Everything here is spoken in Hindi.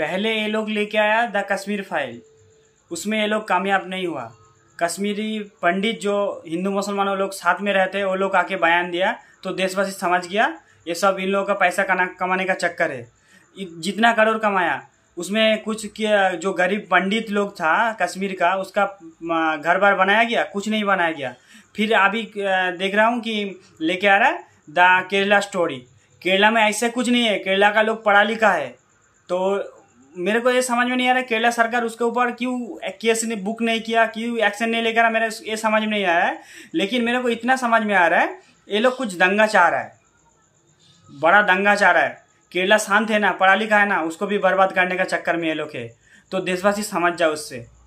पहले ये लोग लेके आया द कश्मीर फाइल उसमें ये लोग कामयाब नहीं हुआ कश्मीरी पंडित जो हिंदू मुसलमानों लोग साथ में रहते वो लोग आके बयान दिया तो देशवासी समझ गया ये सब इन लोगों का पैसा कमाने का चक्कर है जितना करोड़ कमाया उसमें कुछ जो गरीब पंडित लोग था कश्मीर का उसका घर बार बनाया गया कुछ नहीं बनाया गया फिर अभी देख रहा हूँ कि लेके आ रहा है द केरला स्टोरी केरला में ऐसे कुछ नहीं है केरला का लोग पढ़ा लिखा है तो मेरे को ये समझ में नहीं आ रहा केरला सरकार उसके ऊपर क्यों केस ने बुक नहीं किया क्यों एक्शन नहीं लेकर मेरे ये समझ में नहीं आ रहा है लेकिन मेरे को इतना समझ में आ रहा है ये लोग कुछ दंगा चाह रहा है बड़ा दंगा चाह रहा है केरला शांत है ना पढ़ा लिखा है ना उसको भी बर्बाद करने का चक्कर में ये लोग है तो देशवासी समझ जाओ उससे